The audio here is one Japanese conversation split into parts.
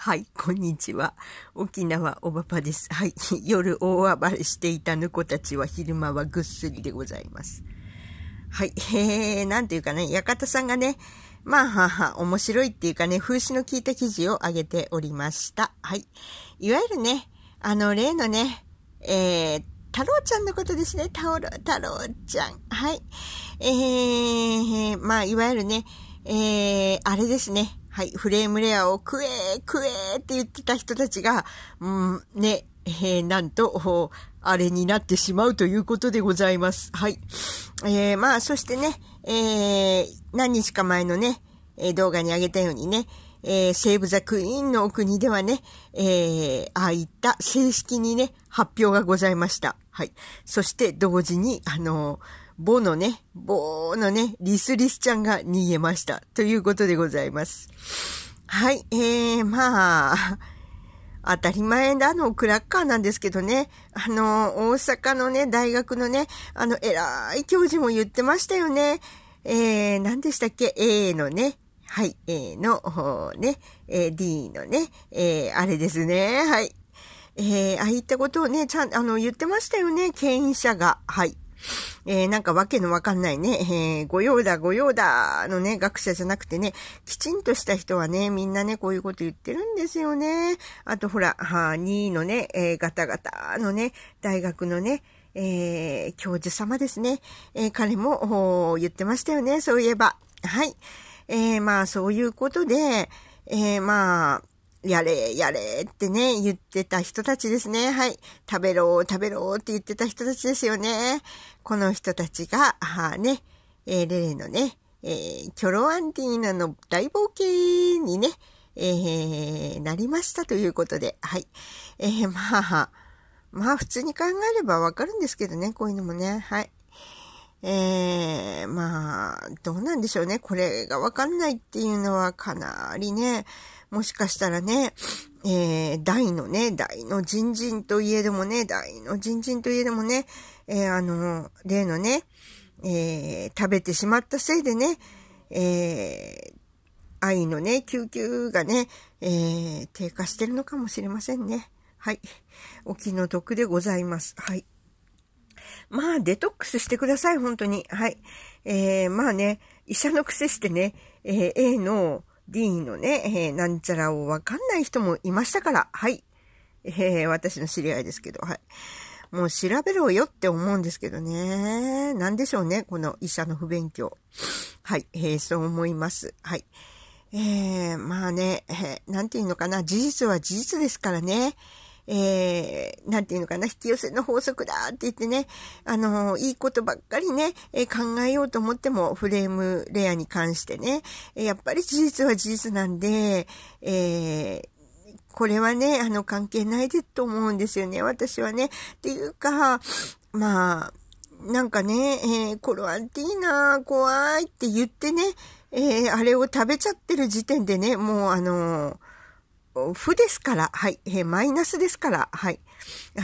はい、こんにちは。沖縄おばぱです。はい、夜大暴れしていた猫たちは昼間はぐっすりでございます。はい、えー、なんていうかね、館さんがね、まあはは、面白いっていうかね、風刺の効いた記事を上げておりました。はい。いわゆるね、あの、例のね、えー、太郎ちゃんのことですね。太郎、太郎ちゃん。はい。えー、まあ、いわゆるね、えー、あれですね。はい、フレームレアを食え食えって言ってた人たちが、うん、ね、えー、なんと、あれになってしまうということでございます。はい。えー、まあ、そしてね、えー、何日か前のね、え動画にあげたようにね、えー、セーブ・ザ・クイーンのお国ではね、えー、ああいった正式にね、発表がございました。はい。そして同時に、あのーボのね、ボのね、リスリスちゃんが逃げました。ということでございます。はい、えー、まあ、当たり前だの、クラッカーなんですけどね、あの、大阪のね、大学のね、あの、偉い教授も言ってましたよね。えー、何でしたっけ ?A のね、はい、A の、ね、え D のね、えー、あれですね、はい。えー、ああいったことをね、ちゃん、あの、言ってましたよね、権威者が。はい。えー、なんかわけのわかんないね、えー、ご用だ、ご用だのね、学者じゃなくてね、きちんとした人はね、みんなね、こういうこと言ってるんですよね。あとほら、は2位のね、えー、ガタガタのね、大学のね、えー、教授様ですね。えー、彼も言ってましたよね、そういえば。はい。えー、まあ、そういうことで、えー、まあ、やれ、やれってね、言ってた人たちですね。はい。食べろ、食べろって言ってた人たちですよね。この人たちが、あね、えー、レレのね、えー、キョロアンティーナの大冒険にね、えー、なりましたということで、はい。えー、まあ、まあ普通に考えればわかるんですけどね、こういうのもね、はい。えーまあ、どうなんでしょうね。これがわかんないっていうのはかなりね、もしかしたらね、えー、大のね、大の人人といえどもね、大の人人といえどもね、えー、あの、例のね、えー、食べてしまったせいでね、え愛のね、救急がね、え低下してるのかもしれませんね。はい。お気の毒でございます。はい。まあ、デトックスしてください、本当に。はい。えー、まあね、医者の癖してね、えー、A の D のね、えー、なんちゃらをわかんない人もいましたから、はい。えー、私の知り合いですけど、はい。もう調べろよって思うんですけどね。なんでしょうね、この医者の不勉強。はい、えー、そう思います。はい。えー、まあね、えー、なんていうのかな、事実は事実ですからね。えー、なんていうのかな、引き寄せの法則だって言ってね、あのー、いいことばっかりね、えー、考えようと思っても、フレームレアに関してね、えやっぱり事実は事実なんで、えーこれはね、あの、関係ないでと思うんですよね、私はね。っていうか、まあ、なんかね、えー、コロアンティーナ怖いって言ってね、えー、あれを食べちゃってる時点でね、もうあのー、負ですから、はい、えー、マイナスですから、はい、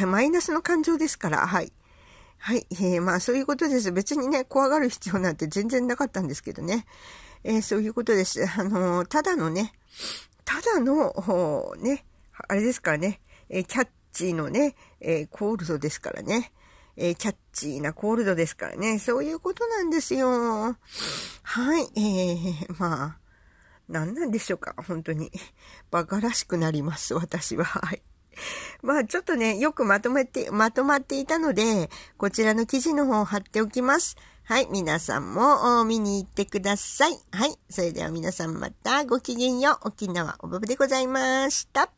マイナスの感情ですから、はい。はい、えー、まあそういうことです。別にね、怖がる必要なんて全然なかったんですけどね。えー、そういうことです。あのー、ただのね、ただの、ね、あれですからね、えー、キャッチーのね、えー、コールドですからね。えー、キャッチーなコールドですからね。そういうことなんですよ。はい、えー、まあ。何なんでしょうか本当に。馬鹿らしくなります、私は。はい。まあちょっとね、よくまとめて、まとまっていたので、こちらの記事の方を貼っておきます。はい、皆さんも見に行ってください。はい、それでは皆さんまたごきげんよう。沖縄おばぶでございました。